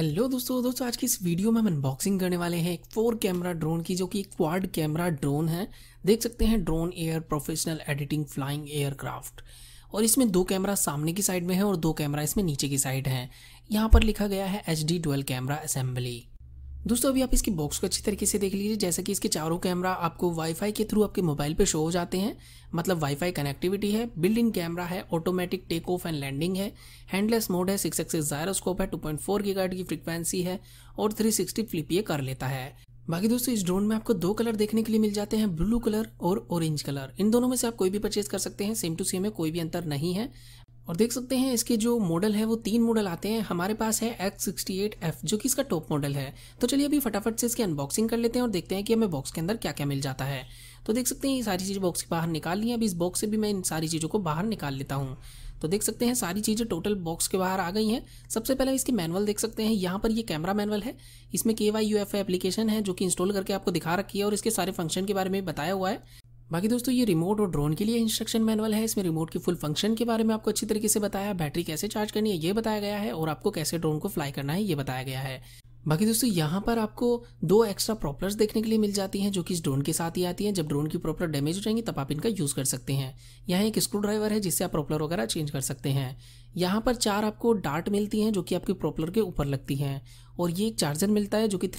Hello दोस्तों दोस्तों आज की इस वीडियो में हम अनबॉक्सिंग करने वाले हैं एक फोर कैमरा ड्रोन की जो कि क्वाड कैमरा ड्रोन है देख सकते हैं drone air professional editing flying aircraft और इसमें दो कैमरा सामने की साइड में है और दो कैमरा इसमें नीचे की साइड है यहाँ पर लिखा गया है एच डी कैमरा असेंबली दोस्तों अभी आप इसकी बॉक्स को अच्छी तरीके से देख लीजिए जैसा कि इसके चारों कैमरा आपको वाईफाई के थ्रू आपके मोबाइल पे शो हो जाते हैं मतलब वाईफाई कनेक्टिविटी है बिल्ड इन कैमरा है automatic take off and landing है हैंडलेस मोड है सिक्स एक्सेस जायरोस्कोप है टू पॉइंट फोर की फ्रिक्वेंसी है और थ्री सिक्सटी फ्लिप ये कर लेता है बाकी दोस्तों इस ड्रोन में आपको दो कलर देखने के लिए मिल जाते हैं ब्लू कलर और ऑरेंज कलर इन दोनों में से आप कोई भी परचेज कर सकते हैं सेम टू सेम है कोई भी अंतर नहीं है और देख सकते हैं इसके जो मॉडल है वो तीन मॉडल आते हैं हमारे पास है एफ जो कि इसका टॉप मॉडल है तो चलिए अभी फटाफट से इसकी अनबॉक्सिंग कर लेते हैं और देखते हैं कि हमें बॉक्स के अंदर क्या क्या मिल जाता है तो देख सकते हैं ये सारी चीज़ें बॉक्स के बाहर निकाल ली हैं अभी इस बॉक्स से भी मैं इन सारी चीज़ों को बाहर निकाल लेता हूँ तो देख सकते हैं सारी चीज़ें टोटल बॉक्स के बाहर आ गई हैं सबसे पहले इसके मैनुअल देख सकते हैं यहाँ पर ये कैमरा मैनुअल है इसमें के वाई यू एफ एप्लीकेशन है जो कि इंस्टॉल करके आपको दिखा रखी है और इसके सारे फंक्शन के बारे में बताया हुआ है बाकी दोस्तों ये रिमोट और ड्रोन के लिए इंस्ट्रक्शन मैनुअल है इसमें रिमोट की फुल फंक्शन के बारे में आपको अच्छी तरीके से बताया बैटरी कैसे चार्ज करनी है ये बताया गया है और आपको कैसे ड्रोन को फ्लाई करना है ये बताया गया है बाकी दोस्तों यहाँ पर आपको दो एक्स्ट्रा प्रॉपलर्स देखने के लिए मिल जाती हैं जो कि इस ड्रोन के साथ ही आती हैं जब ड्रोन की प्रॉपलर डैमेज हो जाएंगी तब आप इनका यूज़ कर सकते हैं यहाँ एक स्क्रू ड्राइवर है जिससे आप प्रॉपलर वगैरह चेंज कर सकते हैं यहाँ पर चार आपको डार्ट मिलती हैं जो कि आपके प्रॉपलर के ऊपर लगती हैं और ये एक चार्जर मिलता है जो कि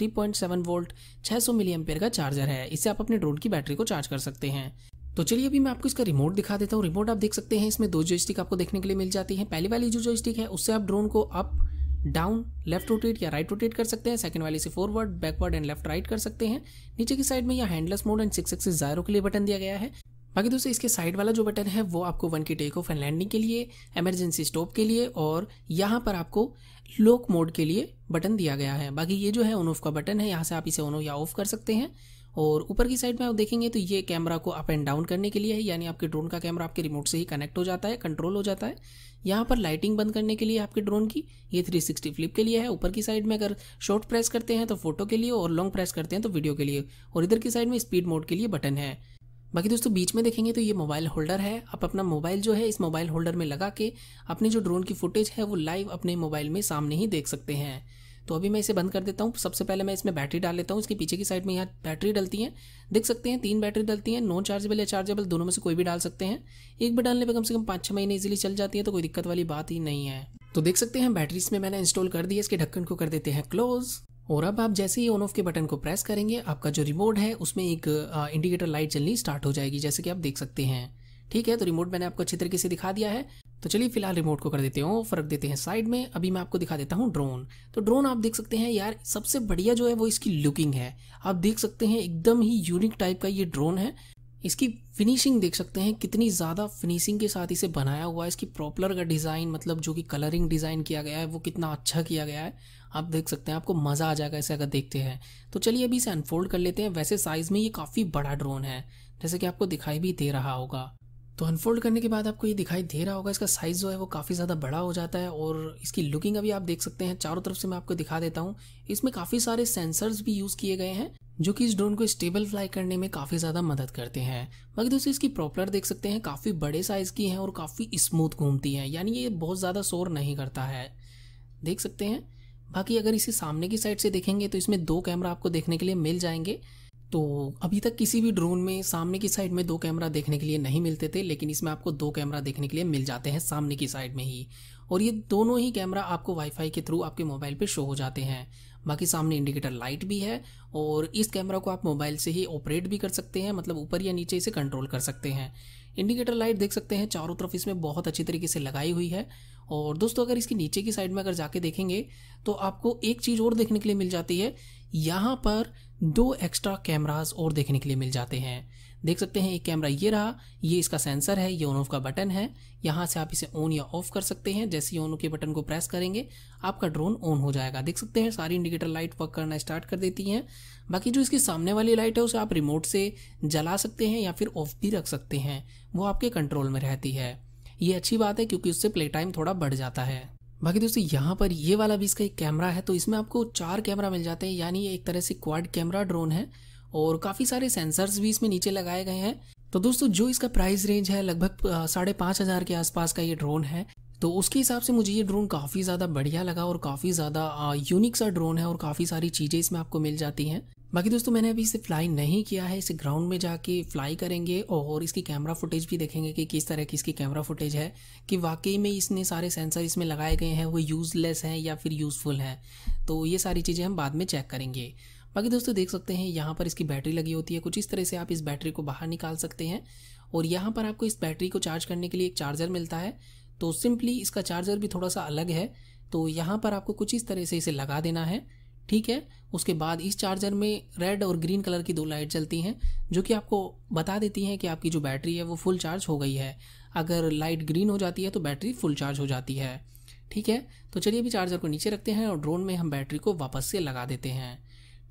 सेवन वोल्ट छः सौ मिली का चार्जर है इससे आप अपने ड्रोन की बैटरी को चार्ज कर सकते हैं तो चलिए अभी मैं आपको इसका रिमोट दिखा देता हूँ रिमोट आप देख सकते हैं इसमें दो जॉयस्टिक आपको देखने के लिए मिल जाती है पहली वाली जो जॉयस्टिक है उससे आप ड्रोन को अप डाउन लेफ्ट रोटेट या राइट रोटेट कर सकते हैं सेकंड वाले से forward backward and left right कर सकते हैं नीचे की साइड में यहाँ headless mode and six axis gyro के लिए बटन दिया गया है बाकी दोस्तों इसके साइड वाला जो बटन है वो आपको वन की टेक ऑफ एंड लैंडिंग के लिए एमरजेंसी स्टॉप के लिए और यहाँ पर आपको लोक मोड के लिए बटन दिया गया है बाकी ये जो है ऑन ऑफ का बटन है यहाँ से आप इसे ऑन या ऑफ कर सकते हैं और ऊपर की साइड में आप देखेंगे तो ये कैमरा को अप एंड डाउन करने के लिए है यानी आपके ड्रोन का कैमरा आपके रिमोट से ही कनेक्ट हो जाता है कंट्रोल हो जाता है यहाँ पर लाइटिंग बंद करने के लिए आपके ड्रोन की ये 360 फ्लिप के लिए है ऊपर की साइड में अगर शॉर्ट प्रेस करते हैं तो फोटो के लिए और लॉन्ग प्रेस करते हैं तो वीडियो के लिए और इधर की साइड में स्पीड मोड के लिए बटन है बाकी दोस्तों बीच में देखेंगे तो ये मोबाइल होल्डर है आप अपना मोबाइल जो है इस मोबाइल होल्डर में लगा के अपने जो ड्रोन की फुटेज है वो लाइव अपने मोबाइल में सामने ही देख सकते हैं तो अभी मैं इसे बंद कर देता हूँ सबसे पहले मैं इसमें बैटरी डाल लेता हूँ इसके पीछे की साइड में यहाँ बैटरी डलती है देख सकते हैं तीन बैटरी डलती है नॉन चार्जेबल या चार्जेबल दोनों में से कोई भी डाल सकते हैं एक भी डालने पर कम से कम पाँच छः महीने इजिली चल जाती है तो कोई दिक्कत वाली बात ही नहीं है तो देख सकते हैं बैटरी में मैंने इंस्टॉल कर दी है इसके ढक्कन को कर देते हैं क्लोज और अब आप जैसे ही ऑन ऑफ के बटन को प्रेस करेंगे आपका जो रिमोट है उसमें एक इंडिकेटर लाइट चलनी स्टार्ट हो जाएगी जैसे कि आप देख सकते हैं ठीक है तो रिमोट मैंने आपको अच्छी तरीके से दिखा दिया है तो चलिए फिलहाल रिमोट को कर देते हैं ऑफ रख देते हैं साइड में अभी मैं आपको दिखा देता हूँ ड्रोन तो ड्रोन आप देख सकते हैं यार सबसे बढ़िया जो है वो इसकी लुकिंग है आप देख सकते हैं एकदम ही यूनिक टाइप का ये ड्रोन है इसकी फिनिशिंग देख सकते हैं कितनी ज़्यादा फिनिशिंग के साथ इसे बनाया हुआ है इसकी प्रॉपलर का डिज़ाइन मतलब जो कि कलरिंग डिज़ाइन किया गया है वो कितना अच्छा किया गया है आप देख सकते हैं आपको मज़ा आ जाएगा इसे अगर देखते हैं तो चलिए अभी इसे अनफोल्ड कर लेते हैं वैसे साइज़ में ये काफ़ी बड़ा ड्रोन है जैसे कि आपको दिखाई भी दे रहा होगा तो अनफोल्ड करने के बाद आपको ये दिखाई दे रहा होगा इसका साइज़ जो है वो काफ़ी ज़्यादा बड़ा हो जाता है और इसकी लुकिंग अभी आप देख सकते हैं चारों तरफ से मैं आपको दिखा देता हूँ इसमें काफ़ी सारे सेंसर्स भी यूज़ किए गए हैं जो कि इस ड्रोन को स्टेबल फ्लाई करने में काफ़ी ज़्यादा मदद करते हैं बाकी दोस्तों इसकी प्रॉपलर देख सकते हैं काफ़ी बड़े साइज़ की हैं और काफ़ी स्मूथ घूमती है यानी ये बहुत ज़्यादा शोर नहीं करता है देख सकते हैं बाकी अगर इसे सामने की साइड से देखेंगे तो इसमें दो कैमरा आपको देखने के लिए मिल जाएंगे तो अभी तक किसी भी ड्रोन में सामने की साइड में दो कैमरा देखने के लिए नहीं मिलते थे लेकिन इसमें आपको दो कैमरा देखने के लिए मिल जाते हैं सामने की साइड में ही और ये दोनों ही कैमरा आपको वाईफाई के थ्रू आपके मोबाइल पे शो हो जाते हैं बाकी सामने इंडिकेटर लाइट भी है और इस कैमरा को आप मोबाइल से ही ऑपरेट भी कर सकते हैं मतलब ऊपर या नीचे इसे कंट्रोल कर सकते हैं इंडिकेटर लाइट देख सकते हैं चारों तरफ इसमें बहुत अच्छी तरीके से लगाई हुई है और दोस्तों अगर इसकी नीचे की साइड में अगर जाके देखेंगे तो आपको एक चीज़ और देखने के लिए मिल जाती है यहाँ पर दो एक्स्ट्रा कैमराज और देखने के लिए मिल जाते हैं देख सकते हैं एक कैमरा ये रहा ये इसका सेंसर है ये ऑन ऑफ का बटन है यहाँ से आप इसे ऑन या ऑफ कर सकते हैं जैसे ही ऑन के बटन को प्रेस करेंगे आपका ड्रोन ऑन हो जाएगा देख सकते हैं सारी इंडिकेटर लाइट वर्क करना स्टार्ट कर देती हैं बाकी जो इसके सामने वाली लाइट है उसे आप रिमोट से जला सकते हैं या फिर ऑफ भी रख सकते हैं वो आपके कंट्रोल में रहती है ये अच्छी बात है क्योंकि उससे प्ले टाइम थोड़ा बढ़ जाता है बाकी दोस्तों यहाँ पर ये वाला भी इसका एक कैमरा है तो इसमें आपको चार कैमरा मिल जाते हैं यानी एक तरह से क्वाड कैमरा ड्रोन है और काफ़ी सारे सेंसर्स भी इसमें नीचे लगाए गए हैं तो दोस्तों जो इसका प्राइस रेंज है लगभग साढ़े पांच हज़ार के आसपास का ये ड्रोन है तो उसके हिसाब से मुझे ये ड्रोन काफ़ी ज़्यादा बढ़िया लगा और काफ़ी ज़्यादा यूनिक सा ड्रोन है और काफ़ी सारी चीज़ें इसमें आपको मिल जाती हैं बाकी दोस्तों मैंने अभी इसे फ्लाई नहीं किया है इसे ग्राउंड में जाके फ्लाई करेंगे और इसकी कैमरा फुटेज भी देखेंगे कि किस तरह की इसकी कैमरा फुटेज है कि वाकई में इसने सारे सेंसर इसमें लगाए गए हैं वो यूज़लेस हैं या फिर यूज़फुल हैं तो ये सारी चीज़ें हम बाद में चेक करेंगे बाकी दोस्तों देख सकते हैं यहाँ पर इसकी बैटरी लगी होती है कुछ इस तरह से आप इस बैटरी को बाहर निकाल सकते हैं और यहाँ पर आपको इस बैटरी को चार्ज करने के लिए एक चार्जर मिलता है तो सिंपली इसका चार्जर भी थोड़ा सा अलग है तो यहाँ पर आपको कुछ इस तरह से इसे लगा देना है ठीक है उसके बाद इस चार्जर में रेड और ग्रीन कलर की दो लाइट चलती हैं जो कि आपको बता देती हैं कि आपकी जो बैटरी है वो फुल चार्ज हो गई है अगर लाइट ग्रीन हो जाती है तो बैटरी फुल चार्ज हो जाती है ठीक है तो चलिए अभी चार्जर को नीचे रखते हैं और ड्रोन में हम बैटरी को वापस से लगा देते हैं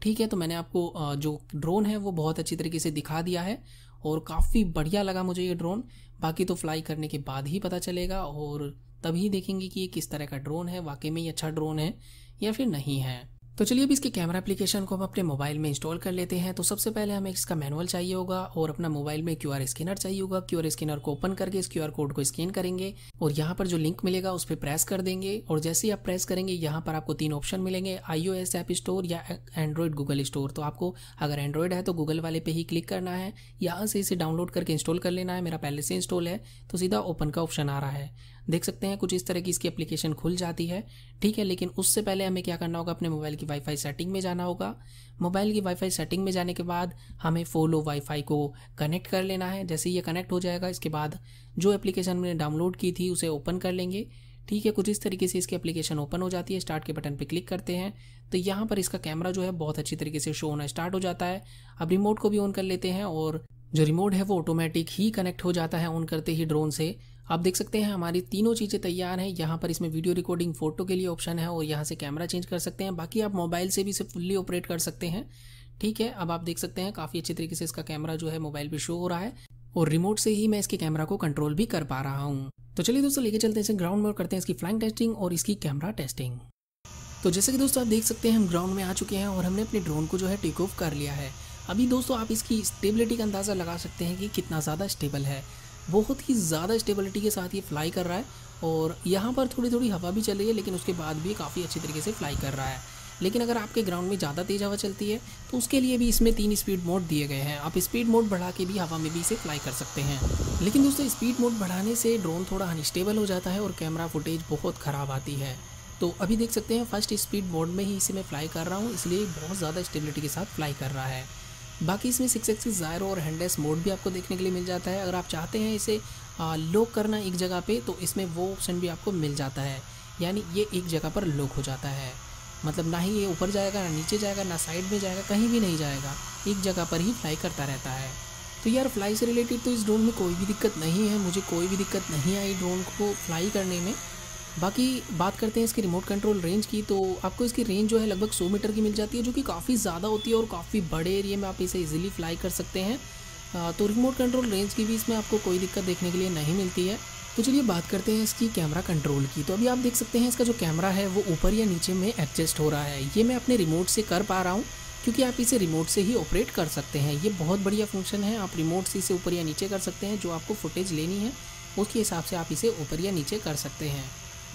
ठीक है तो मैंने आपको जो ड्रोन है वो बहुत अच्छी तरीके से दिखा दिया है और काफ़ी बढ़िया लगा मुझे ये ड्रोन बाकी तो फ्लाई करने के बाद ही पता चलेगा और तभी देखेंगे कि ये किस तरह का ड्रोन है वाकई में ये अच्छा ड्रोन है या फिर नहीं है तो चलिए अभी इसके कैमरा एप्लीकेशन को हम अपने मोबाइल में इंस्टॉल कर लेते हैं तो सबसे पहले हमें इसका मैनुअल चाहिए होगा और अपना मोबाइल में क्यूआर स्कैनर चाहिए होगा क्यूआर स्कैनर को ओपन करके इस क्यूआर कोड को स्कैन करेंगे और यहाँ पर जो लिंक मिलेगा उस पर प्रेस कर देंगे और जैसे ही आप प्रेस करेंगे यहाँ पर आपको तीन ऑप्शन मिलेंगे आईओएस ऐप स्टोर या एंड्रॉयड गूगल स्टोर तो आपको अगर एंड्रॉयड है तो गूगल वाले पे ही क्लिक करना है यहाँ से इसे डाउनलोड करके इंस्टॉल कर लेना है मेरा पहले से इंस्टॉल है तो सीधा ओपन का ऑप्शन आ रहा है देख सकते हैं कुछ इस तरह की इसकी एप्लीकेशन खुल जाती है ठीक है लेकिन उससे पहले हमें क्या करना होगा अपने मोबाइल की वाईफाई सेटिंग में जाना होगा मोबाइल की वाईफाई सेटिंग में जाने के बाद हमें फोलो वाईफाई को कनेक्ट कर लेना है जैसे ये कनेक्ट हो जाएगा इसके बाद जो एप्लीकेशन हमने डाउनलोड की थी उसे ओपन कर लेंगे ठीक है कुछ इस तरीके से इसकी एप्लीकेशन ओपन हो जाती है स्टार्ट के बटन पर क्लिक करते हैं तो यहाँ पर इसका कैमरा जो है बहुत अच्छी तरीके से शो होना स्टार्ट हो जाता है अब रिमोट को भी ऑन कर लेते हैं और जो रिमोट है वो ऑटोमेटिक ही कनेक्ट हो जाता है ऑन करते ही ड्रोन से आप देख सकते हैं हमारी तीनों चीज़ें तैयार हैं यहाँ पर इसमें वीडियो रिकॉर्डिंग फोटो के लिए ऑप्शन है और यहाँ से कैमरा चेंज कर सकते हैं बाकी आप मोबाइल से भी इसे फुल्ली ऑपरेट कर सकते हैं ठीक है अब आप देख सकते हैं काफ़ी अच्छे तरीके से इसका कैमरा जो है मोबाइल पे शो हो रहा है और रिमोट से ही मैं इसके कैमरा को कंट्रोल भी कर पा रहा हूँ तो चलिए दोस्तों लेके चलते हैं इसे ग्राउंड में करते हैं इसकी फ्लाइंग टेस्टिंग और इसकी कैमरा टेस्टिंग तो जैसे कि दोस्तों आप देख सकते हैं हम ग्राउंड में आ चुके हैं और हमने अपने ड्रोन को जो है टेक ऑफ कर लिया है अभी दोस्तों आप इसकी स्टेबिलिटी का अंदाज़ा लगा सकते हैं कि कितना ज़्यादा स्टेबल है बहुत ही ज़्यादा स्टेबिलिटी के साथ ये फ्लाई कर रहा है और यहाँ पर थोड़ी थोड़ी हवा भी चल रही है लेकिन उसके बाद भी काफ़ी अच्छी तरीके से फ्लाई कर रहा है लेकिन अगर आपके ग्राउंड में ज़्यादा तेज़ हवा चलती है तो उसके लिए भी इसमें तीन स्पीड मोड दिए गए हैं आप स्पीड मोड बढ़ा के भी हवा में भी इसे फ्लाई कर सकते हैं लेकिन दोस्तों स्पीड मोड बढ़ाने से ड्रोन थोड़ा अनस्टेबल हो जाता है और कैमरा फुटेज बहुत ख़राब आती है तो अभी देख सकते हैं फर्स्ट स्पीड मोड में ही इसे मैं फ्लाई कर रहा हूँ इसलिए बहुत ज़्यादा स्टेबिलिटी के साथ फ्लाई कर रहा है बाकी इसमें सिक्स एक्सिस ज़ायरो और हैंडलेस मोड भी आपको देखने के लिए मिल जाता है अगर आप चाहते हैं इसे लॉक करना एक जगह पे तो इसमें वो ऑप्शन भी आपको मिल जाता है यानी ये एक जगह पर लॉक हो जाता है मतलब ना ही ये ऊपर जाएगा ना नीचे जाएगा ना साइड में जाएगा कहीं भी नहीं जाएगा एक जगह पर ही फ्लाई करता रहता है तो यार फ्लाई से रिलेटेड तो इस ड्रोन में कोई भी दिक्कत नहीं है मुझे कोई भी दिक्कत नहीं आई ड्रोन को फ्लाई करने में बाकी बात करते हैं इसके रिमोट कंट्रोल रेंज की तो आपको इसकी रेंज जो है लगभग 100 मीटर की मिल जाती है जो कि काफ़ी ज़्यादा होती है और काफ़ी बड़े एरिए में आप इसे इजीली फ्लाई कर सकते हैं तो रिमोट कंट्रोल रेंज की भी इसमें आपको कोई दिक्कत देखने के लिए नहीं मिलती है तो चलिए बात करते हैं इसकी कैमरा कंट्रोल की तो अभी आप देख सकते हैं इसका जो कैमरा है वो ऊपर या नीचे में एडजस्ट हो रहा है ये मैं अपने रिमोट से कर पा रहा हूँ क्योंकि आप इसे रिमोट से ही ऑपरेट कर सकते हैं ये बहुत बढ़िया फंक्शन है आप रिमोट से इसे ऊपर या नीचे कर सकते हैं जो आपको फुटेज लेनी है उसके हिसाब से आप इसे ऊपर या नीचे कर सकते हैं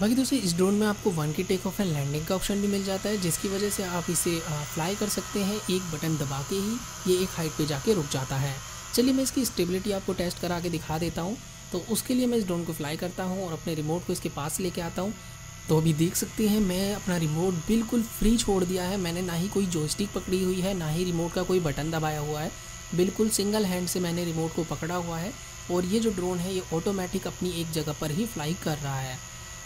बाकी दोस्तों इस ड्रोन में आपको वन की टेक ऑफ एंड लैंडिंग का ऑप्शन भी मिल जाता है जिसकी वजह से आप इसे फ्लाई कर सकते हैं एक बटन दबा के ही ये एक हाइट पे जाके रुक जाता है चलिए मैं इसकी स्टेबिलिटी आपको टेस्ट करा के दिखा देता हूँ तो उसके लिए मैं इस ड्रोन को फ्लाई करता हूँ और अपने रिमोट को इसके पास लेके आता हूँ तो अभी देख सकते हैं मैं अपना रिमोट बिल्कुल फ्री छोड़ दिया है मैंने ना ही कोई जॉयस्टिक पकड़ी हुई है ना ही रिमोट का कोई बटन दबाया हुआ है बिल्कुल सिंगल हैंड से मैंने रिमोट को पकड़ा हुआ है और ये जो ड्रोन है ये ऑटोमेटिक अपनी एक जगह पर ही फ्लाई कर रहा है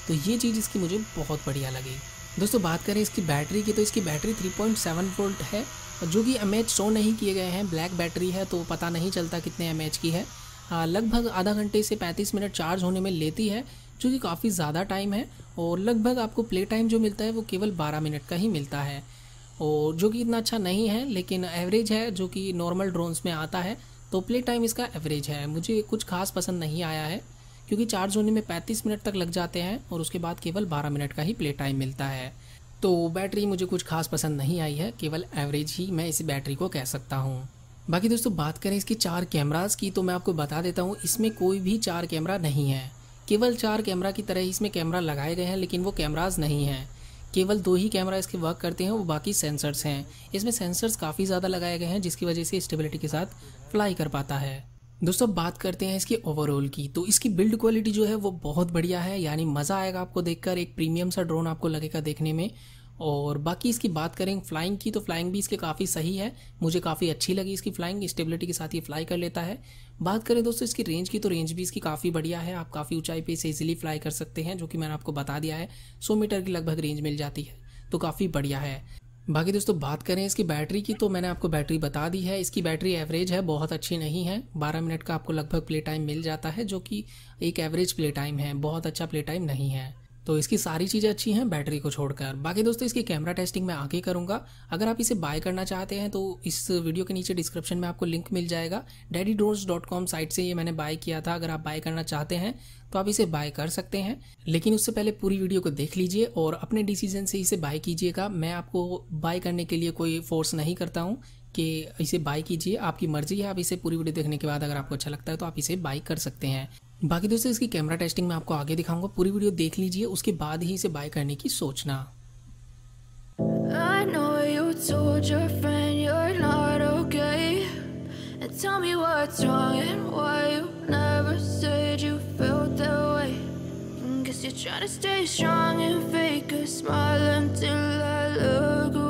तो ये चीज़ इसकी मुझे बहुत बढ़िया लगी दोस्तों बात करें इसकी बैटरी की तो इसकी बैटरी 3.7 वोल्ट है जो कि एम एच शो नहीं किए गए हैं ब्लैक बैटरी है तो पता नहीं चलता कितने एम एच की है लगभग आधा घंटे से 35 मिनट चार्ज होने में लेती है जो कि काफ़ी ज़्यादा टाइम है और लगभग आपको प्ले टाइम जो मिलता है वो केवल 12 मिनट का ही मिलता है और जो कि इतना अच्छा नहीं है लेकिन एवरेज है जो कि नॉर्मल ड्रोन्स में आता है तो प्ले टाइम इसका एवरेज है मुझे कुछ खास पसंद नहीं आया है क्योंकि चार्ज होने में 35 मिनट तक लग जाते हैं और उसके बाद केवल 12 मिनट का ही प्ले टाइम मिलता है तो बैटरी मुझे कुछ खास पसंद नहीं आई है केवल एवरेज ही मैं इस बैटरी को कह सकता हूँ बाकी दोस्तों बात करें इसके चार कैमराज की तो मैं आपको बता देता हूँ इसमें कोई भी चार कैमरा नहीं है केवल चार कैमरा की तरह इसमें कैमरा लगाए गए हैं लेकिन वो कैमराज नहीं हैं केवल दो ही कैमरा इसके वर्क करते हैं वो बाकी सेंसर्स हैं इसमें सेंसर्स काफ़ी ज़्यादा लगाए गए हैं जिसकी वजह से स्टेबिलिटी के साथ फ्लाई कर पाता है दोस्तों बात करते हैं इसकी ओवरऑल की तो इसकी बिल्ड क्वालिटी जो है वो बहुत बढ़िया है यानी मज़ा आएगा आपको देखकर एक प्रीमियम सा ड्रोन आपको लगेगा देखने में और बाकी इसकी बात करें फ्लाइंग की तो फ्लाइंग भी इसके काफ़ी सही है मुझे काफ़ी अच्छी लगी इसकी फ्लाइंग स्टेबिलिटी के साथ ये फ्लाई कर लेता है बात करें दोस्तों इसकी रेंज की तो रेंज भी इसकी काफ़ी बढ़िया है आप काफ़ी ऊंचाई पे इसे इजीली फ्लाई कर सकते हैं जो कि मैंने आपको बता दिया है सौ मीटर की लगभग रेंज मिल जाती है तो काफ़ी बढ़िया है बाकी दोस्तों बात करें इसकी बैटरी की तो मैंने आपको बैटरी बता दी है इसकी बैटरी एवरेज है बहुत अच्छी नहीं है 12 मिनट का आपको लगभग प्ले टाइम मिल जाता है जो कि एक एवरेज प्ले टाइम है बहुत अच्छा प्ले टाइम नहीं है तो इसकी सारी चीज़ें अच्छी हैं बैटरी को छोड़कर बाकी दोस्तों इसकी कैमरा टेस्टिंग मैं आगे करूँगा अगर आप इसे बाय करना चाहते हैं तो इस वीडियो के नीचे डिस्क्रिप्शन में आपको लिंक मिल जाएगा डैडी साइट से ये मैंने बाय किया था अगर आप बाय करना चाहते हैं तो आप इसे बाय कर सकते हैं लेकिन उससे पहले पूरी वीडियो को देख लीजिए और अपने डिसीजन से इसे बाय कीजिएगा मैं आपको बाय करने के लिए कोई फोर्स नहीं करता हूँ कि इसे बाई कीजिए आपकी मर्जी है आप इसे पूरी वीडियो देखने के बाद अगर आपको अच्छा लगता है तो आप इसे बाई कर सकते हैं बाकी दोस्तों इसकी कैमरा टेस्टिंग में आपको आगे दिखाऊंगा पूरी वीडियो देख लीजिए उसके बाद ही इसे बाय करने की सोचना You're trying to stay strong and fake a smile until I look away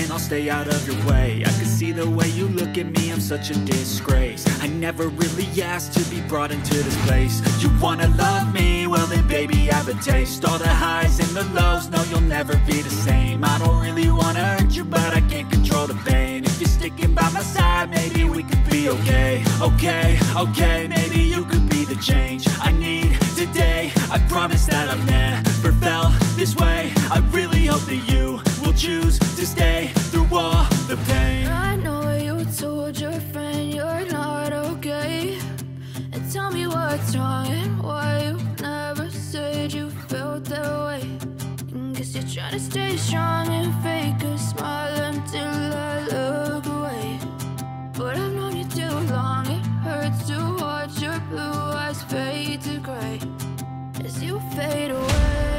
I'll stay out of your way I can see the way you look at me, I'm such a disgrace I never really asked to be brought into this place You wanna love me? Well then baby I have a taste All the highs and the lows, no you'll never be the same I don't really wanna hurt you, but I can't control the pain If you're sticking by my side, maybe we could be okay Okay, okay, maybe you could be the change I need today I promise that I've never felt this way I really hope that you will choose to stay through all the pain I know you told your friend you're not okay And tell me what's wrong and why you never said you felt that way and Guess you're trying to stay strong and fake a smile until I look away But I've known you too long, it hurts to watch your blue eyes fade to gray As you fade away